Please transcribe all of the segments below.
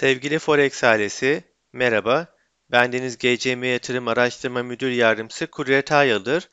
Sevgili Forex ailesi, merhaba. Ben deniz GCM Yatırım Araştırma Müdür Yardımcısı Kudret Ayalı'dır.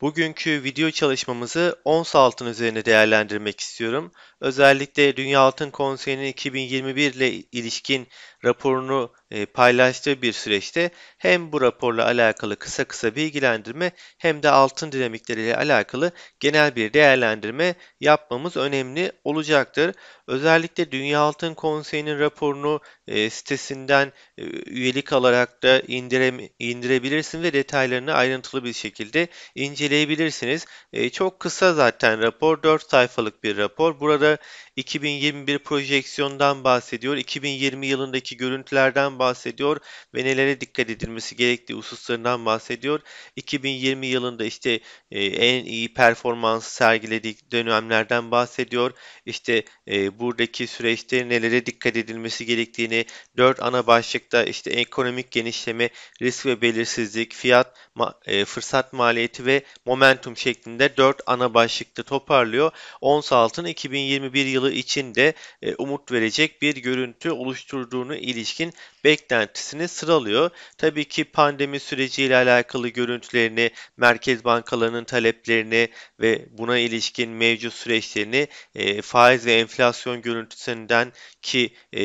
Bugünkü video çalışmamızı ons altın üzerine değerlendirmek istiyorum. Özellikle Dünya Altın Konseyi'nin 2021 ile ilişkin raporunu e, paylaştığı bir süreçte hem bu raporla alakalı kısa kısa bilgilendirme hem de altın dinamikleriyle alakalı genel bir değerlendirme yapmamız önemli olacaktır. Özellikle Dünya Altın Konseyi'nin raporunu e, sitesinden e, üyelik alarak da indire, indirebilirsiniz ve detaylarını ayrıntılı bir şekilde inceleyebilirsiniz. çok kısa zaten rapor 4 sayfalık bir rapor. Burada 2021 projeksiyondan bahsediyor, 2020 yılındaki görüntülerden bahsediyor ve nelere dikkat edilmesi gerektiği hususlarından bahsediyor. 2020 yılında işte e, en iyi performans sergilediği dönemlerden bahsediyor. İşte e, buradaki süreçte nelere dikkat edilmesi gerektiğini 4 ana başlıkta işte ekonomik genişleme, risk ve belirsizlik, fiyat, e, fırsat maliyeti ve momentum şeklinde 4 ana başlıkta toparlıyor. Ons altın 2021 yılı içinde e, umut verecek bir görüntü oluşturduğunu ilişkin beklentisini sıralıyor. Tabii ki pandemi süreciyle alakalı görüntülerini, merkez bankalarının taleplerini ve buna ilişkin mevcut süreçlerini e, faiz ve enflasyon görüntüsünden ki e,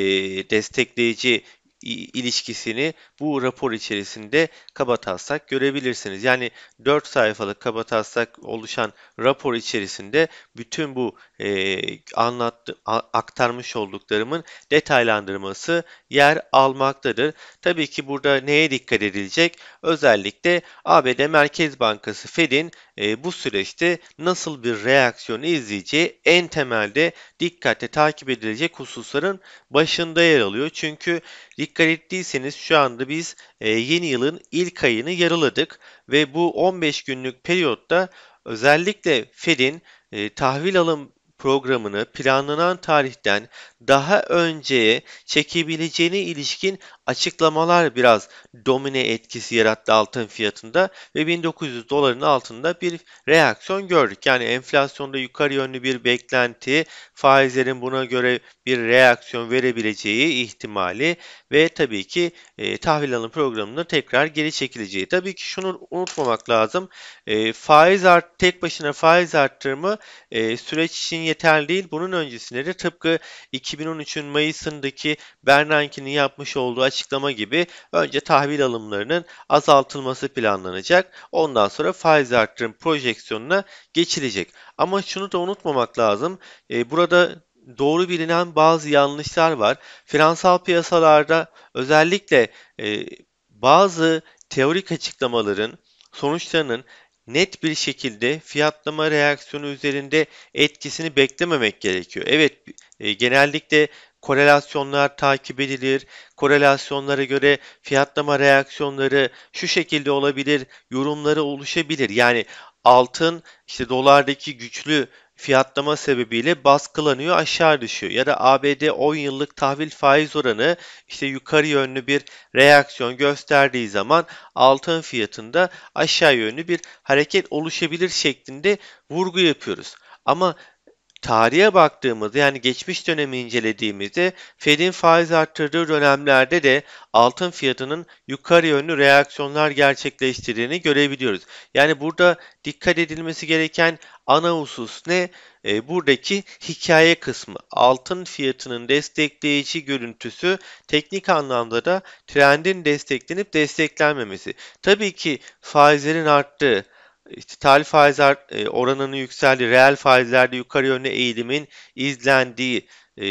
destekleyici ilişkisini bu rapor içerisinde kabataslak görebilirsiniz. Yani 4 sayfalık kabataslak oluşan rapor içerisinde bütün bu e, anlattı, a, aktarmış olduklarımın detaylandırması yer almaktadır. Tabii ki burada neye dikkat edilecek? Özellikle ABD Merkez Bankası Fed'in e, bu süreçte nasıl bir reaksiyonu izleyeceği en temelde dikkatle takip edilecek hususların başında yer alıyor. Çünkü dikkat ettiyseniz şu anda biz e, yeni yılın ilk ayını yarıladık ve bu 15 günlük periyotta özellikle Fed'in e, tahvil alım programını planlanan tarihten daha önceye çekebileceğine ilişkin Açıklamalar biraz domine etkisi yarattı altın fiyatında ve 1900 doların altında bir reaksiyon gördük. Yani enflasyonda yukarı yönlü bir beklenti, faizlerin buna göre bir reaksiyon verebileceği ihtimali ve tabii ki e, tahvil alım programında tekrar geri çekileceği. Tabii ki şunu unutmamak lazım. E, faiz art tek başına faiz arttırımı e, süreç için yeterli değil. Bunun öncesinde de tıpkı 2013'ün Mayıs'ındaki Bernanke'nin yapmış olduğu açıklama gibi önce tahvil alımlarının azaltılması planlanacak. Ondan sonra faiz arttırım projeksiyonuna geçilecek. Ama şunu da unutmamak lazım. E, burada doğru bilinen bazı yanlışlar var. Finansal piyasalarda özellikle e, bazı teorik açıklamaların sonuçlarının net bir şekilde fiyatlama reaksiyonu üzerinde etkisini beklememek gerekiyor. Evet e, genellikle korelasyonlar takip edilir. Korelasyonlara göre fiyatlama reaksiyonları şu şekilde olabilir, yorumları oluşabilir. Yani altın işte dolardaki güçlü fiyatlama sebebiyle baskılanıyor aşağı düşüyor ya da ABD 10 yıllık tahvil faiz oranı işte yukarı yönlü bir reaksiyon gösterdiği zaman altın fiyatında aşağı yönlü bir hareket oluşabilir şeklinde vurgu yapıyoruz. Ama tarihe baktığımızda yani geçmiş dönemi incelediğimizde Fed'in faiz arttırdığı dönemlerde de altın fiyatının yukarı yönlü reaksiyonlar gerçekleştirdiğini görebiliyoruz. Yani burada dikkat edilmesi gereken ana husus ne? E, buradaki hikaye kısmı. Altın fiyatının destekleyici görüntüsü teknik anlamda da trendin desteklenip desteklenmemesi. Tabii ki faizlerin arttığı işte tali faizler e, oranının yükseldiği, reel faizlerde yukarı yönlü eğilimin izlendiği e,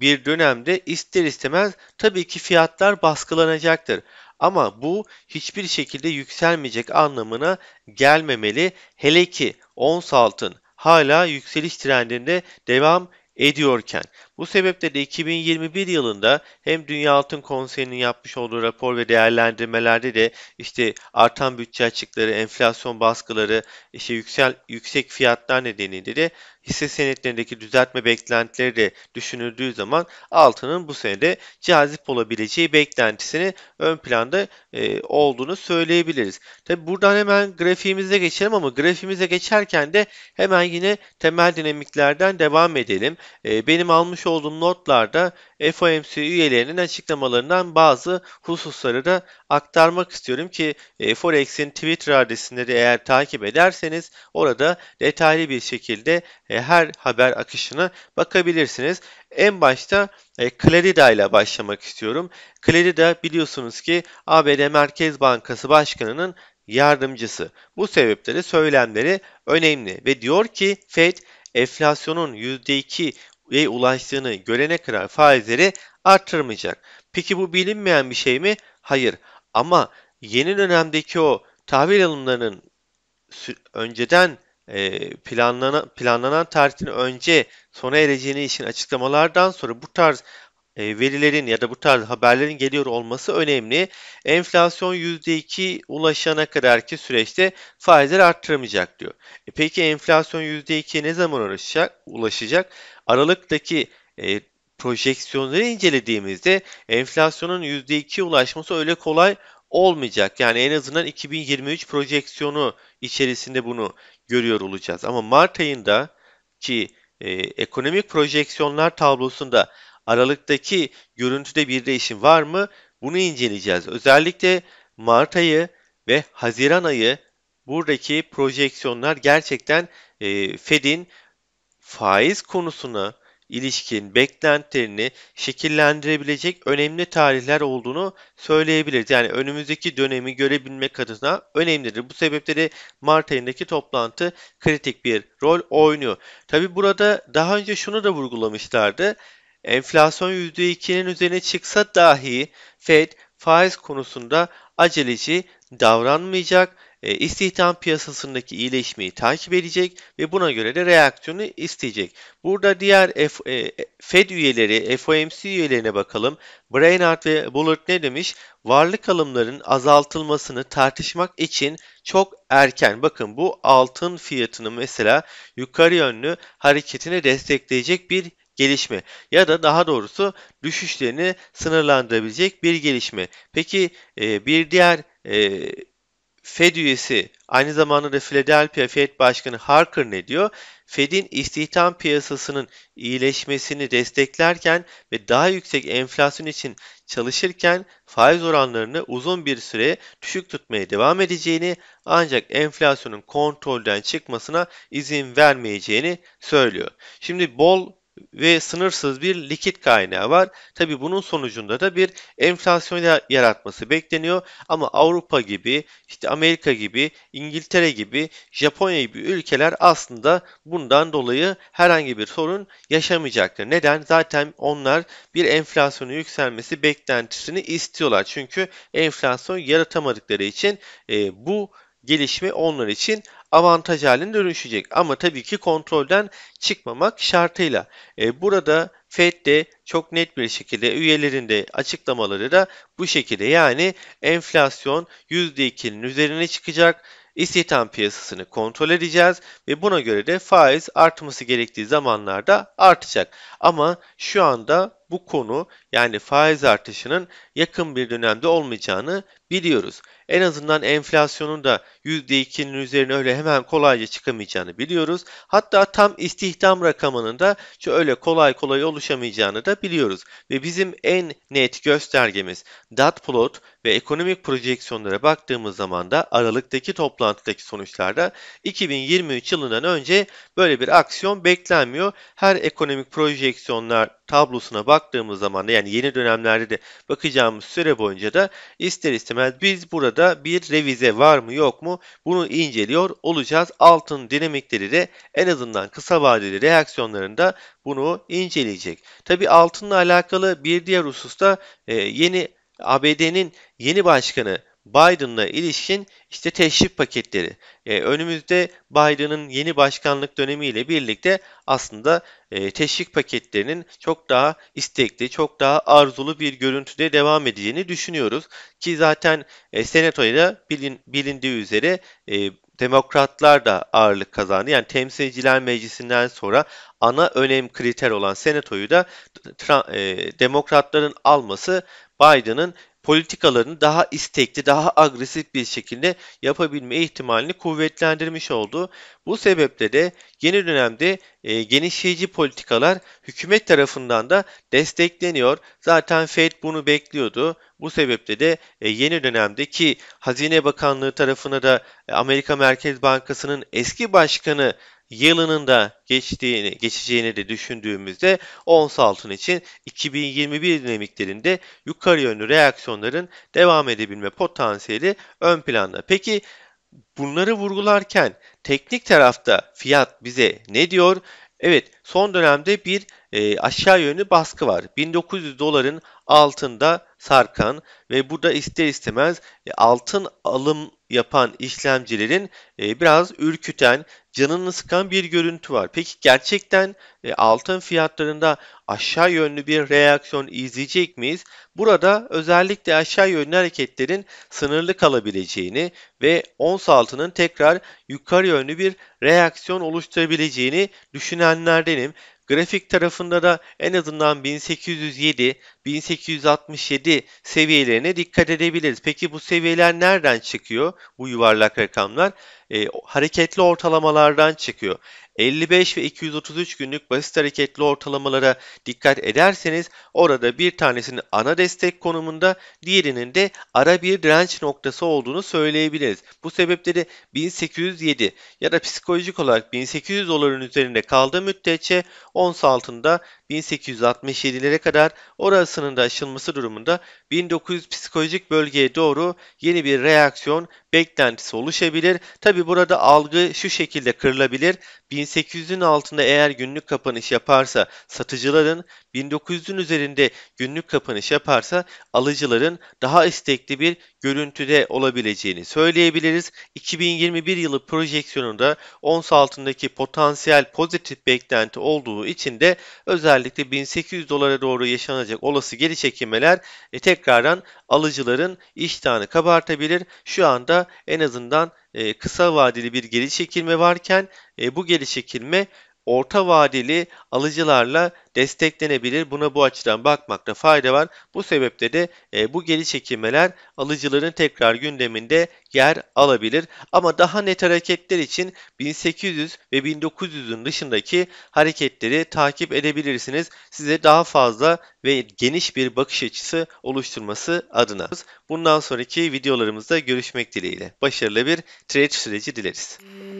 bir dönemde ister istemez tabii ki fiyatlar baskılanacaktır. Ama bu hiçbir şekilde yükselmeyecek anlamına gelmemeli. Hele ki ons altın hala yükseliş trendinde devam ediyorken bu sebeple de 2021 yılında hem Dünya Altın Konseyi'nin yapmış olduğu rapor ve değerlendirmelerde de işte artan bütçe açıkları, enflasyon baskıları, işte yüksel, yüksek fiyatlar nedeniyle de hisse senetlerindeki düzeltme beklentileri de düşünüldüğü zaman altının bu senede cazip olabileceği beklentisini ön planda e, olduğunu söyleyebiliriz. Tabi buradan hemen grafiğimize geçelim ama grafiğimize geçerken de hemen yine temel dinamiklerden devam edelim. E, benim almış olduğum notlarda FOMC üyelerinin açıklamalarından bazı hususları da aktarmak istiyorum ki e, Forex'in Twitter adresini de eğer takip ederseniz orada detaylı bir şekilde e, her haber akışını bakabilirsiniz. En başta Clarida e, ile başlamak istiyorum. Clarida biliyorsunuz ki ABD Merkez Bankası Başkanı'nın yardımcısı. Bu sebepleri söylemleri önemli ve diyor ki Fed enflasyonun %2 ulaştığını görene kadar faizleri arttırmayacak. Peki bu bilinmeyen bir şey mi? Hayır. Ama yeni dönemdeki o tahvil alımlarının önceden e, planlanan, planlanan tarihten önce sona ereceğini için açıklamalardan sonra bu tarz e, verilerin ya da bu tarz haberlerin geliyor olması önemli. Enflasyon %2 ulaşana kadarki süreçte faizleri arttırmayacak diyor. E peki enflasyon %2'ye ne zaman ulaşacak? ulaşacak? Aralıktaki e, projeksiyonları incelediğimizde enflasyonun %2 ulaşması öyle kolay olmayacak. Yani en azından 2023 projeksiyonu içerisinde bunu görüyor olacağız. Ama Mart ayında ki e, ekonomik projeksiyonlar tablosunda Aralıktaki görüntüde bir değişim var mı? Bunu inceleyeceğiz. Özellikle Mart ayı ve Haziran ayı buradaki projeksiyonlar gerçekten e, Fed'in faiz konusuna ilişkin beklentilerini şekillendirebilecek önemli tarihler olduğunu söyleyebiliriz. Yani önümüzdeki dönemi görebilmek adına önemlidir. Bu sebepleri Mart ayındaki toplantı kritik bir rol oynuyor. Tabi burada daha önce şunu da vurgulamışlardı. Enflasyon %2'nin üzerine çıksa dahi Fed faiz konusunda aceleci davranmayacak, e, istihdam piyasasındaki iyileşmeyi takip edecek ve buna göre de reaksiyonu isteyecek. Burada diğer F, e, Fed üyeleri, FOMC üyelerine bakalım. Brainard ve Bullard ne demiş? Varlık alımlarının azaltılmasını tartışmak için çok erken. Bakın bu altın fiyatının mesela yukarı yönlü hareketini destekleyecek bir gelişme ya da daha doğrusu düşüşlerini sınırlandırabilecek bir gelişme. Peki e, bir diğer e, Fed üyesi aynı zamanda da Philadelphia Fed Başkanı Harker ne diyor? Fed'in istihdam piyasasının iyileşmesini desteklerken ve daha yüksek enflasyon için çalışırken faiz oranlarını uzun bir süre düşük tutmaya devam edeceğini ancak enflasyonun kontrolden çıkmasına izin vermeyeceğini söylüyor. Şimdi bol ve sınırsız bir likit kaynağı var. Tabi bunun sonucunda da bir enflasyon yaratması bekleniyor ama Avrupa gibi, işte Amerika gibi, İngiltere gibi, Japonya gibi ülkeler aslında bundan dolayı herhangi bir sorun yaşamayacaktır. Neden? Zaten onlar bir enflasyonun yükselmesi beklentisini istiyorlar. Çünkü enflasyon yaratamadıkları için e, bu gelişme onlar için avantaj haline dönüşecek. Ama tabii ki kontrolden çıkmamak şartıyla. E, burada FED de çok net bir şekilde üyelerinde açıklamaları da bu şekilde. Yani enflasyon %2'nin üzerine çıkacak istihdam piyasasını kontrol edeceğiz ve buna göre de faiz artması gerektiği zamanlarda artacak. Ama şu anda bu konu yani faiz artışının yakın bir dönemde olmayacağını biliyoruz. En azından enflasyonun da %2'nin üzerine öyle hemen kolayca çıkamayacağını biliyoruz. Hatta tam istihdam rakamının da öyle kolay kolay oluşamayacağını da biliyoruz. Ve bizim en net göstergemiz dot plot ve ekonomik projeksiyonlara baktığımız zaman da Aralık'taki toplantıdaki sonuçlarda 2023 yılından önce böyle bir aksiyon beklenmiyor. Her ekonomik projeksiyonlar tablosuna baktığımız zaman da yani yeni dönemlerde de bakacağımız süre boyunca da ister istemez biz burada bir revize var mı yok mu bunu inceliyor olacağız. Altın dinamikleri de en azından kısa vadeli reaksiyonlarında bunu inceleyecek. Tabi altınla alakalı bir diğer hususta e, yeni ABD'nin yeni başkanı Biden'la ilişkin işte teşvik paketleri. E, önümüzde Biden'ın yeni başkanlık dönemiyle birlikte aslında e, teşvik paketlerinin çok daha istekli, çok daha arzulu bir görüntüde devam edeceğini düşünüyoruz. Ki zaten e, senatoya da bilin, bilindiği üzere e, demokratlar da ağırlık kazandı. Yani temsilciler meclisinden sonra ana önem kriter olan senatoyu da e, demokratların alması Biden'ın politikalarını daha istekli, daha agresif bir şekilde yapabilme ihtimalini kuvvetlendirmiş oldu. Bu sebeple de yeni dönemde e, genişleyici politikalar hükümet tarafından da destekleniyor. Zaten Fed bunu bekliyordu. Bu sebeple de e, yeni dönemdeki Hazine Bakanlığı tarafına da e, Amerika Merkez Bankası'nın eski başkanı yılının da geçtiğini, geçeceğini de düşündüğümüzde ons altın için 2021 dinamiklerinde yukarı yönlü reaksiyonların devam edebilme potansiyeli ön planda. Peki bunları vurgularken teknik tarafta fiyat bize ne diyor? Evet son dönemde bir e, aşağı yönlü baskı var. 1900 doların altında sarkan ve burada da ister istemez e, altın alım yapan işlemcilerin e, biraz ürküten, canını sıkan bir görüntü var. Peki gerçekten e, altın fiyatlarında aşağı yönlü bir reaksiyon izleyecek miyiz? Burada özellikle aşağı yönlü hareketlerin sınırlı kalabileceğini ve ons altının tekrar yukarı yönlü bir reaksiyon oluşturabileceğini düşünenlerdenim. Grafik tarafında da en azından 1807-1867 seviyelerine dikkat edebiliriz. Peki bu seviyeler nereden çıkıyor bu yuvarlak rakamlar? e, hareketli ortalamalardan çıkıyor. 55 ve 233 günlük basit hareketli ortalamalara dikkat ederseniz orada bir tanesinin ana destek konumunda diğerinin de ara bir direnç noktası olduğunu söyleyebiliriz. Bu sebeple de 1807 ya da psikolojik olarak 1800 doların üzerinde kaldığı müddetçe ons altında 1867'lere kadar orasının da aşılması durumunda 1900 psikolojik bölgeye doğru yeni bir reaksiyon beklentisi oluşabilir. Tabi burada algı şu şekilde kırılabilir. 1800'ün altında eğer günlük kapanış yaparsa satıcıların, 1900'ün üzerinde günlük kapanış yaparsa alıcıların daha istekli bir görüntüde olabileceğini söyleyebiliriz. 2021 yılı projeksiyonunda ons altındaki potansiyel pozitif beklenti olduğu için de özellikle 1800 dolara doğru yaşanacak olası geri çekilmeler e, tekrardan alıcıların iştahını kabartabilir. Şu anda en azından e, kısa vadeli bir geri çekilme varken e, bu geri çekilme orta vadeli alıcılarla desteklenebilir. Buna bu açıdan bakmakta fayda var. Bu sebeple de e, bu geri çekilmeler alıcıların tekrar gündeminde yer alabilir. Ama daha net hareketler için 1800 ve 1900'ün dışındaki hareketleri takip edebilirsiniz. Size daha fazla ve geniş bir bakış açısı oluşturması adına. Bundan sonraki videolarımızda görüşmek dileğiyle. Başarılı bir trade süreci dileriz. Hmm.